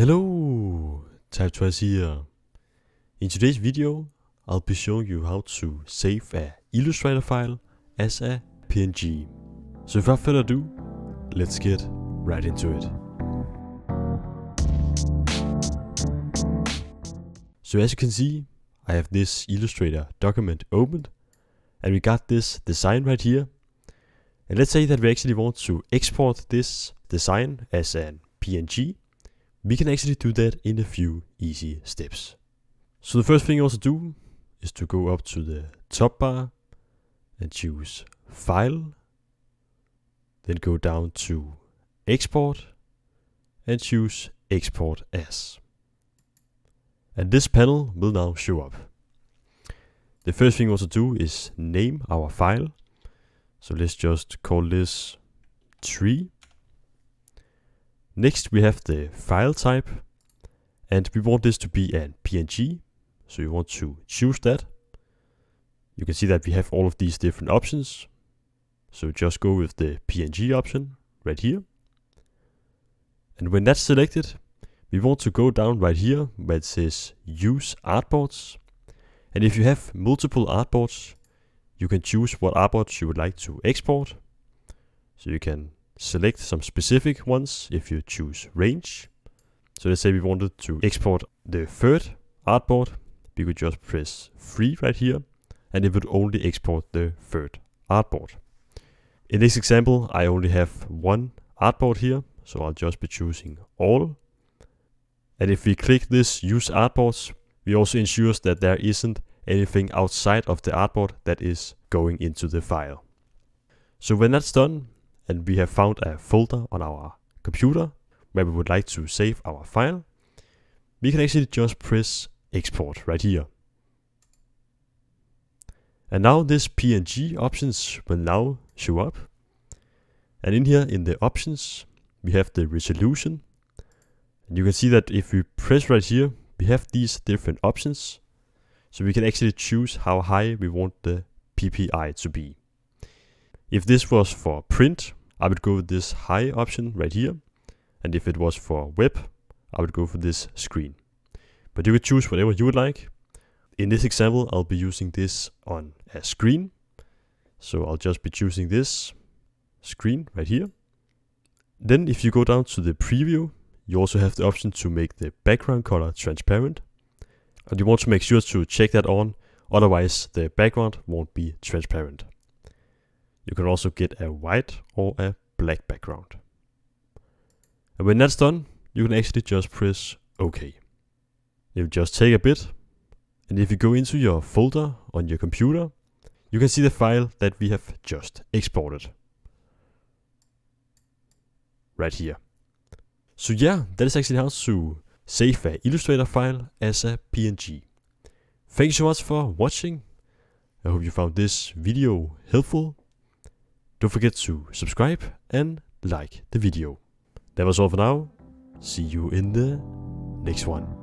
Hello, Type TypeTwice here. In today's video, I'll be showing you how to save a Illustrator file as a PNG. So without further ado, let's get right into it. So as you can see, I have this Illustrator document opened and we got this design right here. And let's say that we actually want to export this design as an PNG we can actually do that in a few easy steps. So the first thing you want to do is to go up to the top bar and choose File, then go down to Export and choose Export As. And this panel will now show up. The first thing we want to do is name our file. So let's just call this tree Next we have the file type and we want this to be an PNG. So you want to choose that. You can see that we have all of these different options. So just go with the PNG option right here. And when that's selected, we want to go down right here where it says use artboards. And if you have multiple artboards, you can choose what artboards you would like to export. So you can select some specific ones if you choose range. So let's say we wanted to export the third artboard, we could just press 3 right here, and it would only export the third artboard. In this example, I only have one artboard here, so I'll just be choosing all. And if we click this use artboards, we also ensures that there isn't anything outside of the artboard that is going into the file. So when that's done, and we have found a folder on our computer where we would like to save our file, we can actually just press export right here. And now this PNG options will now show up. And in here in the options, we have the resolution. And you can see that if we press right here, we have these different options. So we can actually choose how high we want the PPI to be. If this was for print, I would go with this high option right here. And if it was for web, I would go for this screen. But you could choose whatever you would like. In this example, I'll be using this on a screen. So I'll just be choosing this screen right here. Then if you go down to the preview, you also have the option to make the background color transparent. And you want to make sure to check that on, otherwise the background won't be transparent can also get a white or a black background. And when that's done, you can actually just press OK. It will just take a bit, and if you go into your folder on your computer, you can see the file that we have just exported. Right here. So yeah, that is actually how to save an Illustrator file as a PNG. Thanks so much for watching. I hope you found this video helpful. Don't forget to subscribe and like the video. That was all for now. See you in the next one.